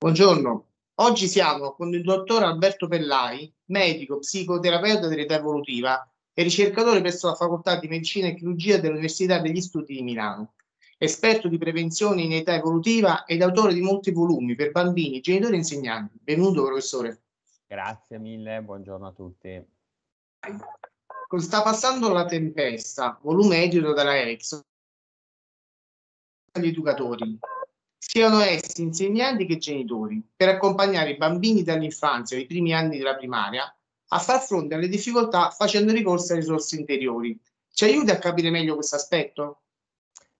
Buongiorno, oggi siamo con il dottor Alberto Pellai, medico, psicoterapeuta dell'età evolutiva e ricercatore presso la Facoltà di Medicina e Chirurgia dell'Università degli Studi di Milano, esperto di prevenzione in età evolutiva ed autore di molti volumi per bambini, genitori e insegnanti. Benvenuto professore. Grazie mille, buongiorno a tutti. Sta passando la tempesta, volume edito dalla Ericsson, agli educatori siano essi insegnanti che genitori, per accompagnare i bambini dall'infanzia ai primi anni della primaria a far fronte alle difficoltà facendo ricorso a risorse interiori. Ci aiuti a capire meglio questo aspetto?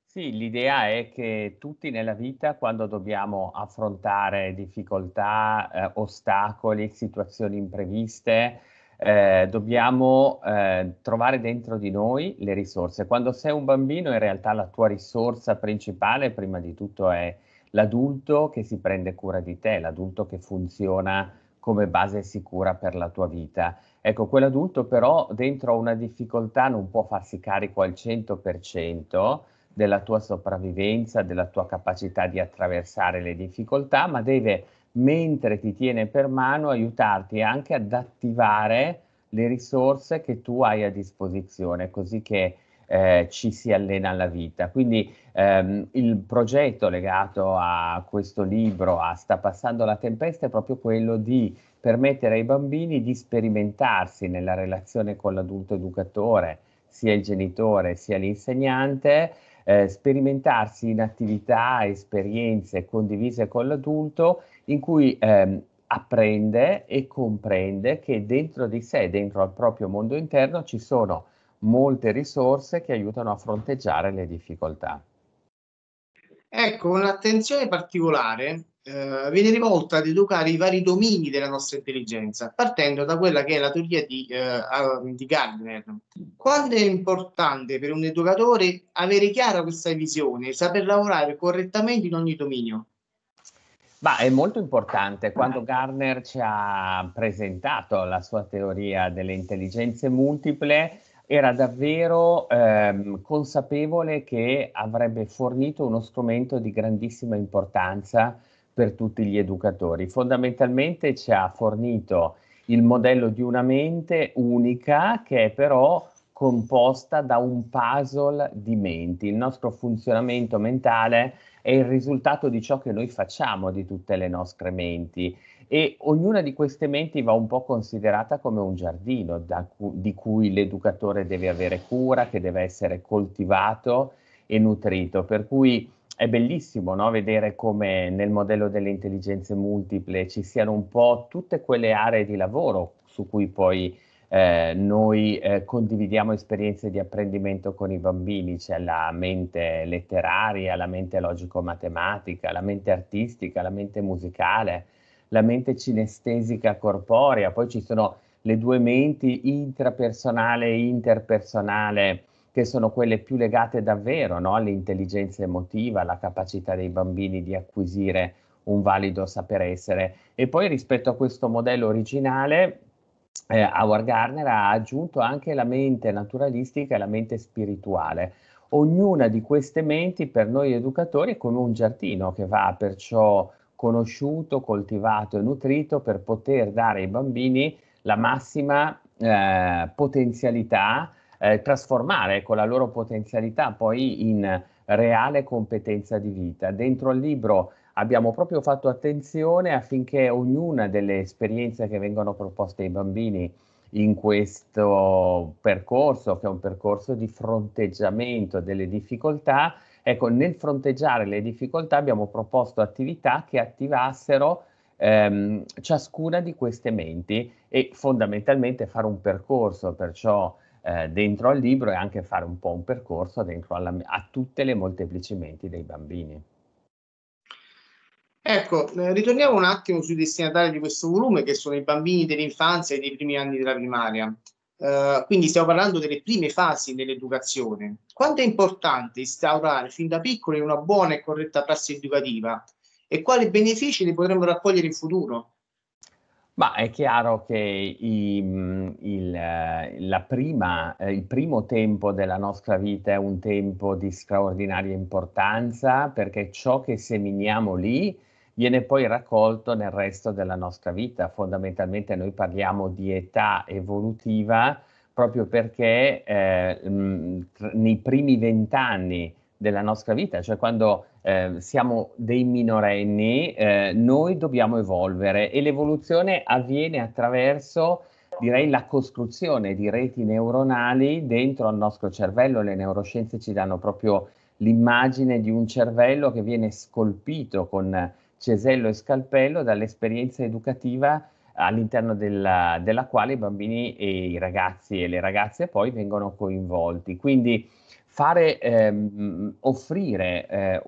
Sì, l'idea è che tutti nella vita, quando dobbiamo affrontare difficoltà, eh, ostacoli, situazioni impreviste, eh, dobbiamo eh, trovare dentro di noi le risorse. Quando sei un bambino, in realtà la tua risorsa principale, prima di tutto, è l'adulto che si prende cura di te, l'adulto che funziona come base sicura per la tua vita. Ecco, quell'adulto però dentro una difficoltà non può farsi carico al 100% della tua sopravvivenza, della tua capacità di attraversare le difficoltà, ma deve, mentre ti tiene per mano, aiutarti anche ad attivare le risorse che tu hai a disposizione, così che eh, ci si allena alla vita. Quindi ehm, il progetto legato a questo libro, a Sta passando la tempesta, è proprio quello di permettere ai bambini di sperimentarsi nella relazione con l'adulto educatore, sia il genitore sia l'insegnante, eh, sperimentarsi in attività, esperienze condivise con l'adulto in cui ehm, apprende e comprende che dentro di sé, dentro al proprio mondo interno, ci sono molte risorse che aiutano a fronteggiare le difficoltà. Ecco, un'attenzione particolare eh, viene rivolta ad educare i vari domini della nostra intelligenza, partendo da quella che è la teoria di, eh, di Gardner. Quanto è importante per un educatore avere chiara questa visione saper lavorare correttamente in ogni dominio? Ma è molto importante. Quando Gardner ci ha presentato la sua teoria delle intelligenze multiple, era davvero ehm, consapevole che avrebbe fornito uno strumento di grandissima importanza per tutti gli educatori. Fondamentalmente ci ha fornito il modello di una mente unica che è però composta da un puzzle di menti. Il nostro funzionamento mentale è il risultato di ciò che noi facciamo di tutte le nostre menti e ognuna di queste menti va un po' considerata come un giardino cu- di cui l'educatore deve avere cura, che deve essere coltivato e nutrito, per cui è bellissimo no? vedere come nel modello delle intelligenze multiple ci siano un po' tutte quelle aree di lavoro su cui poi eh, noi eh, condividiamo esperienze di apprendimento con i bambini, c'è la mente letteraria, la mente logico-matematica, la mente artistica, la mente musicale, la mente cinestesica corporea, poi ci sono le due menti intrapersonale e interpersonale che sono quelle più legate davvero no? all'intelligenza emotiva, alla capacità dei bambini di acquisire un valido saper essere. E poi rispetto a questo modello originale, eh, Howard Gardner ha aggiunto anche la mente naturalistica e la mente spirituale. Ognuna di queste menti per noi educatori è come un giardino che va perciò conosciuto, coltivato e nutrito per poter dare ai bambini la massima eh, potenzialità, eh, trasformare con ecco, la loro potenzialità poi in reale competenza di vita. Dentro al libro abbiamo proprio fatto attenzione affinché ognuna delle esperienze che vengono proposte ai bambini in questo percorso, che è un percorso di fronteggiamento delle difficoltà, Ecco, nel fronteggiare le difficoltà abbiamo proposto attività che attivassero ehm, ciascuna di queste menti e fondamentalmente fare un percorso, perciò eh, dentro al libro e anche fare un po' un percorso dentro alla, a tutte le molteplici menti dei bambini. Ecco, eh, ritorniamo un attimo sui destinatari di questo volume che sono i bambini dell'infanzia e dei primi anni della primaria. Eh, quindi stiamo parlando delle prime fasi nell'educazione. Quanto è importante instaurare fin da piccoli una buona e corretta prassi educativa e quali benefici ne potremmo raccogliere in futuro? Ma è chiaro che i, mm, il, eh, prima, eh, il, primo tempo della nostra vita è un tempo di straordinaria importanza perché ciò che seminiamo lì viene poi raccolto nel resto della nostra vita. Fondamentalmente noi parliamo di età evolutiva proprio perché eh, mm, nei primi vent'anni della nostra vita, cioè quando eh, siamo dei minorenni, eh, noi dobbiamo evolvere e l'evoluzione avviene attraverso direi la costruzione di reti neuronali dentro al nostro cervello, le neuroscienze ci danno proprio l'immagine di un cervello che viene scolpito con Cesello e Scalpello dall'esperienza educativa all'interno della, della, quale i bambini e i ragazzi e le ragazze poi vengono coinvolti. Quindi fare, ehm, offrire eh,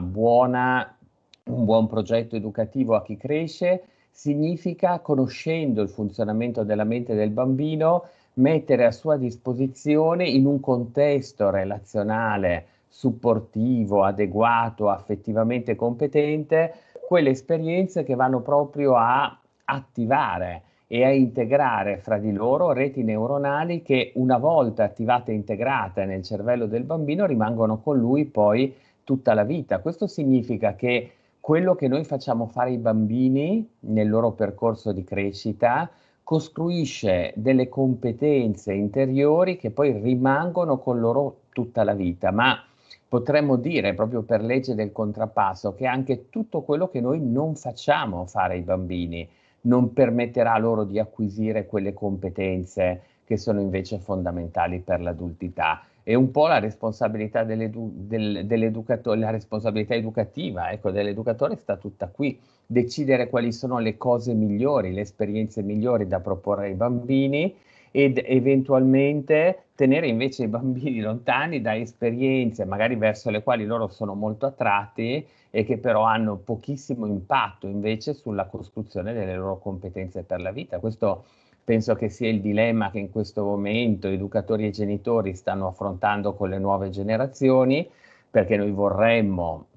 buona, un buon progetto educativo a chi cresce significa, conoscendo il funzionamento della mente del bambino, mettere a sua disposizione in un contesto relazionale supportivo, adeguato, affettivamente competente, quelle esperienze che vanno proprio a attivare e a integrare fra di loro reti neuronali che una volta attivate e integrate nel cervello del bambino rimangono con lui poi tutta la vita. Questo significa che quello che noi facciamo fare ai bambini nel loro percorso di crescita costruisce delle competenze interiori che poi rimangono con loro tutta la vita, ma potremmo dire proprio per legge del contrapasso che anche tutto quello che noi non facciamo fare ai bambini non permetterà loro di acquisire quelle competenze che sono invece fondamentali per l'adultità. È un po' la responsabilità, dell'edu- del, dell'educatore, la responsabilità educativa ecco, dell'educatore sta tutta qui, decidere quali sono le cose migliori, le esperienze migliori da proporre ai bambini ed eventualmente tenere invece i bambini lontani da esperienze magari verso le quali loro sono molto attratti e che però hanno pochissimo impatto invece sulla costruzione delle loro competenze per la vita. Questo penso che sia il dilemma che in questo momento educatori e genitori stanno affrontando con le nuove generazioni, perché noi vorremmo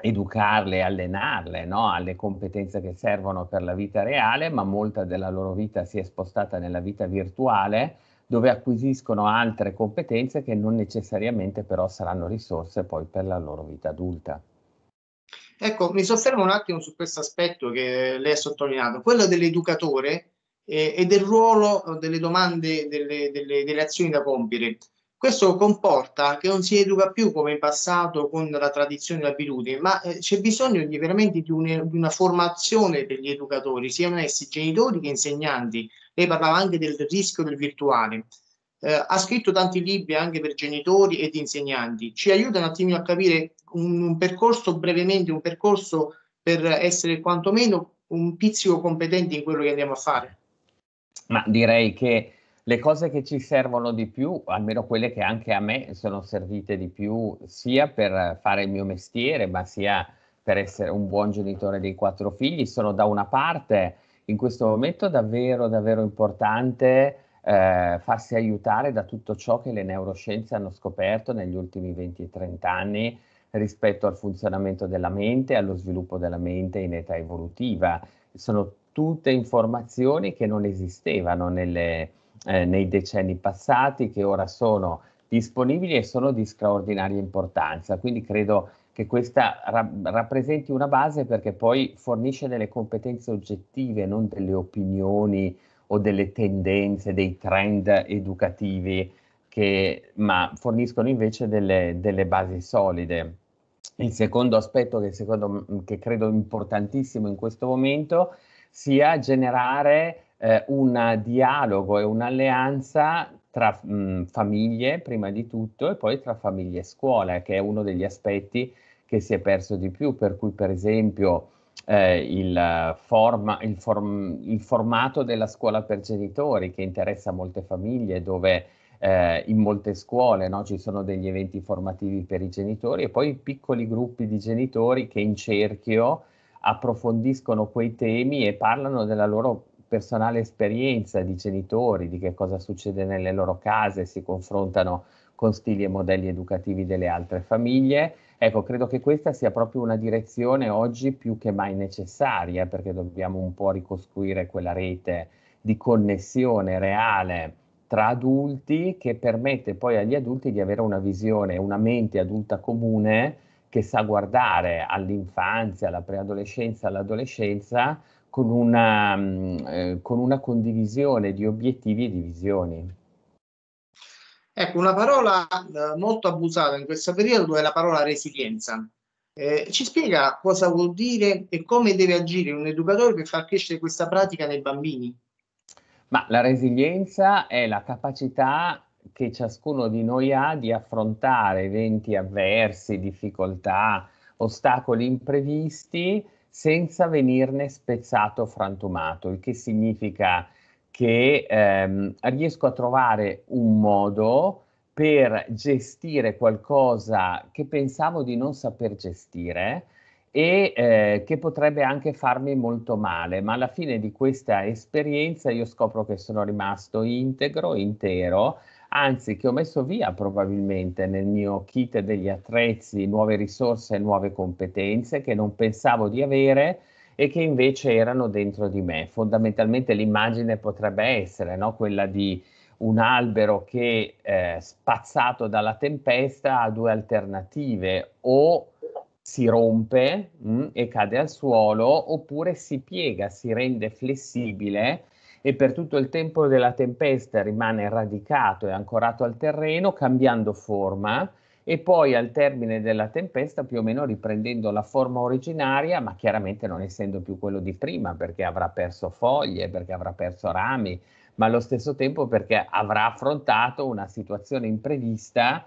educarle, allenarle no? alle competenze che servono per la vita reale, ma molta della loro vita si è spostata nella vita virtuale dove acquisiscono altre competenze che non necessariamente però saranno risorse poi per la loro vita adulta. Ecco, mi soffermo un attimo su questo aspetto che lei ha sottolineato, quello dell'educatore eh, e del ruolo delle domande, delle, delle, delle azioni da compiere. Questo comporta che non si educa più come in passato con la tradizione e l'abitudine, ma eh, c'è bisogno di, veramente di, un, di, una formazione degli educatori, siano essi genitori che insegnanti. Lei parlava anche del rischio del virtuale. Eh, ha scritto tanti libri anche per genitori ed insegnanti. Ci aiuta un attimino a capire un, un percorso brevemente, un percorso per essere quantomeno un pizzico competenti in quello che andiamo a fare. Ma direi che le cose che ci servono di più, almeno quelle che anche a me sono servite di più, sia per fare il mio mestiere, ma sia per essere un buon genitore dei quattro figli, sono da una parte in questo momento davvero, davvero importante eh, farsi aiutare da tutto ciò che le neuroscienze hanno scoperto negli ultimi 20-30 anni rispetto al funzionamento della mente, allo sviluppo della mente in età evolutiva. Sono tutte informazioni che non esistevano nelle, eh, nei decenni passati che ora sono disponibili e sono di straordinaria importanza. Quindi credo che questa ra- rappresenti una base perché poi fornisce delle competenze oggettive, non delle opinioni o delle tendenze, dei trend educativi, che, ma forniscono invece delle, delle basi solide. Il secondo aspetto che, secondo, che credo importantissimo in questo momento sia generare eh, un dialogo e un'alleanza tra mh, mm, famiglie prima di tutto e poi tra famiglie e scuola, che è uno degli aspetti che si è perso di più, per cui per esempio eh, il, forma, il, form, il, formato della scuola per genitori che interessa molte famiglie dove eh, in molte scuole no, ci sono degli eventi formativi per i genitori e poi piccoli gruppi di genitori che in cerchio approfondiscono quei temi e parlano della loro personale esperienza di genitori, di che cosa succede nelle loro case, si confrontano con stili e modelli educativi delle altre famiglie. Ecco, credo che questa sia proprio una direzione oggi più che mai necessaria, perché dobbiamo un po' ricostruire quella rete di connessione reale tra adulti che permette poi agli adulti di avere una visione, una mente adulta comune che sa guardare all'infanzia, alla preadolescenza, all'adolescenza con una, mm, eh, con una condivisione di obiettivi e di visioni. Ecco, una parola eh, molto abusata in questo periodo è la parola resilienza. Eh, ci spiega cosa vuol dire e come deve agire un educatore per far crescere questa pratica nei bambini? Ma la resilienza è la capacità che ciascuno di noi ha di affrontare eventi avversi, difficoltà, ostacoli imprevisti senza venirne spezzato o frantumato, il che significa che ehm, riesco a trovare un modo per gestire qualcosa che pensavo di non saper gestire e eh, che potrebbe anche farmi molto male, ma alla fine di questa esperienza io scopro che sono rimasto integro, intero, anzi che ho messo via probabilmente nel mio kit degli attrezzi nuove risorse nuove competenze che non pensavo di avere e che invece erano dentro di me. Fondamentalmente l'immagine potrebbe essere no? quella di un albero che eh, spazzato dalla tempesta ha due alternative o si rompe mh, mm, e cade al suolo oppure si piega, si rende flessibile e per tutto il tempo della tempesta rimane radicato e ancorato al terreno, cambiando forma e poi al termine della tempesta più o meno riprendendo la forma originaria, ma chiaramente non essendo più quello di prima perché avrà perso foglie, perché avrà perso rami, ma allo stesso tempo perché avrà affrontato una situazione imprevista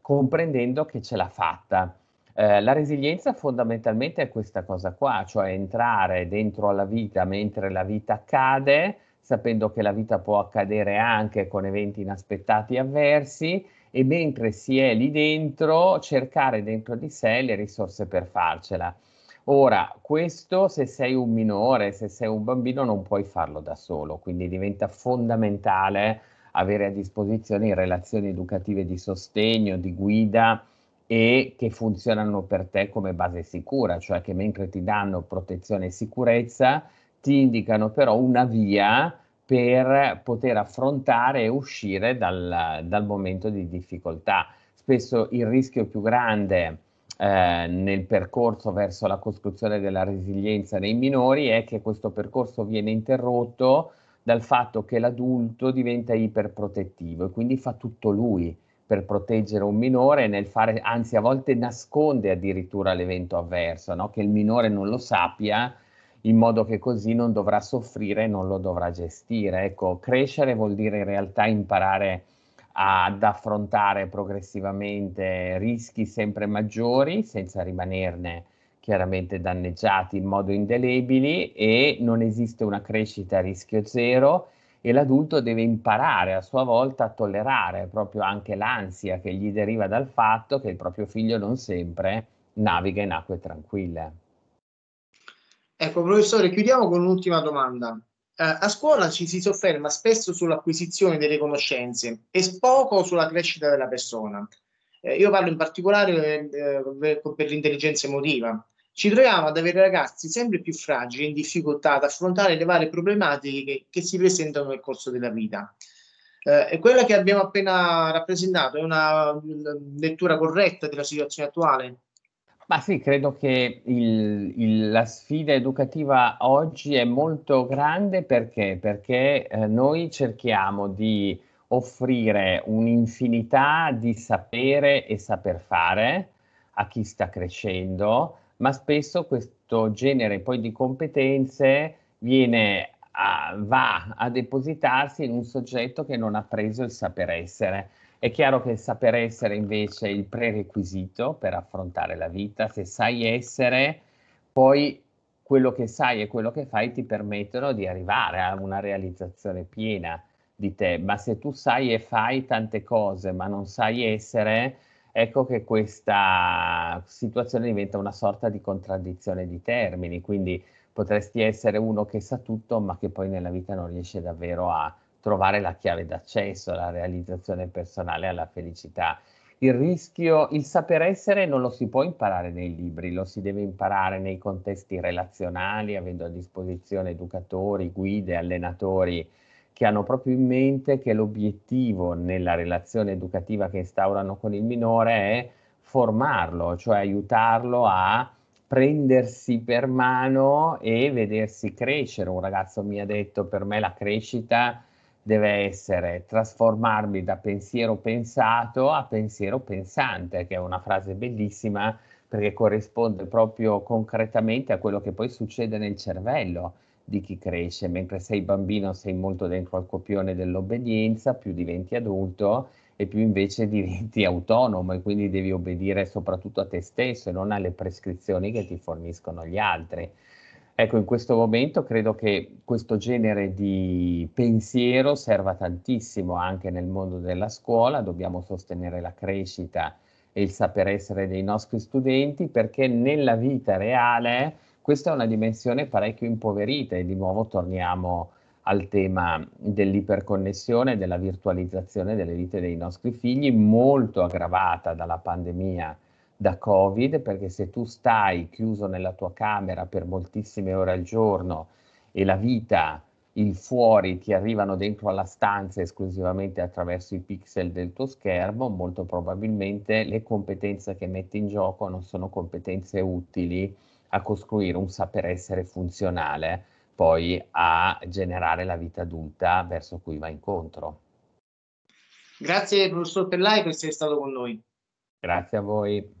comprendendo che ce l'ha fatta. Eh, la resilienza fondamentalmente è questa cosa qua, cioè entrare dentro alla vita mentre la vita accade, sapendo che la vita può accadere anche con eventi inaspettati e avversi e mentre si è lì dentro cercare dentro di sé le risorse per farcela. Ora, questo se sei un minore, se sei un bambino non puoi farlo da solo, quindi diventa fondamentale avere a disposizione relazioni educative di sostegno, di guida e che funzionano per te come base sicura, cioè che mentre ti danno protezione e sicurezza, ti indicano però una via per poter affrontare e uscire dal, dal momento di difficoltà. Spesso il rischio più grande eh, nel percorso verso la costruzione della resilienza nei minori è che questo percorso viene interrotto dal fatto che l'adulto diventa iperprotettivo e quindi fa tutto lui per proteggere un minore nel fare, anzi a volte nasconde addirittura l'evento avverso, no? che il minore non lo sappia in modo che così non dovrà soffrire e non lo dovrà gestire. Ecco, crescere vuol dire in realtà imparare ad affrontare progressivamente rischi sempre maggiori senza rimanerne chiaramente danneggiati in modo indelebili e non esiste una crescita a rischio zero e l'adulto deve imparare a sua volta a tollerare proprio anche l'ansia che gli deriva dal fatto che il proprio figlio non sempre naviga in acque tranquille. Ecco, professore, chiudiamo con un'ultima domanda. Eh, a scuola ci si sofferma spesso sull'acquisizione delle conoscenze e poco sulla crescita della persona. Eh, io parlo in particolare eh, eh per, l'intelligenza emotiva. Ci troviamo ad avere ragazzi sempre più fragili e in difficoltà ad affrontare le varie problematiche che, che si presentano nel corso della vita. Eh, quella che abbiamo appena rappresentato è una mm, lettura corretta della situazione attuale? Ma sì, credo che il, il, la sfida educativa oggi è molto grande perché, perché eh, noi cerchiamo di offrire un'infinità di sapere e saper fare a chi sta crescendo, ma spesso questo genere poi di competenze viene a, va a depositarsi in un soggetto che non ha preso il saper essere. È chiaro che il saper essere invece è il prerequisito per affrontare la vita. Se sai essere, poi quello che sai e quello che fai ti permettono di arrivare a una realizzazione piena di te. Ma se tu sai e fai tante cose, ma non sai essere, ecco che questa situazione diventa una sorta di contraddizione di termini, quindi potresti essere uno che sa tutto ma che poi nella vita non riesce davvero a trovare la chiave d'accesso alla realizzazione personale alla felicità. Il rischio, il saper essere non lo si può imparare nei libri, lo si deve imparare nei contesti relazionali, avendo a disposizione educatori, guide, allenatori che hanno proprio in mente che l'obiettivo nella relazione educativa che instaurano con il minore è formarlo, cioè aiutarlo a prendersi per mano e vedersi crescere. Un ragazzo mi ha detto per me la crescita è deve essere trasformarmi da pensiero pensato a pensiero pensante, che è una frase bellissima perché corrisponde proprio concretamente a quello che poi succede nel cervello di chi cresce. Mentre sei bambino sei molto dentro al copione dell'obbedienza, più diventi adulto e più invece diventi autonomo e quindi devi obbedire soprattutto a te stesso e non alle prescrizioni che ti forniscono gli altri. Ecco, in questo momento credo che questo genere di pensiero serva tantissimo anche nel mondo della scuola, dobbiamo sostenere la crescita e il saper essere dei nostri studenti perché nella vita reale questa è una dimensione parecchio impoverita e di nuovo torniamo al tema dell'iperconnessione, della virtualizzazione delle vite dei nostri figli, molto aggravata dalla pandemia da Covid, perché se tu stai chiuso nella tua camera per moltissime ore al giorno e la vita, il fuori ti arrivano dentro alla stanza esclusivamente attraverso i pixel del tuo schermo, molto probabilmente le competenze che metti in gioco non sono competenze utili a costruire un saper essere funzionale poi a generare la vita adulta verso cui va incontro. Grazie professor Pellai per essere stato con noi. Grazie a voi.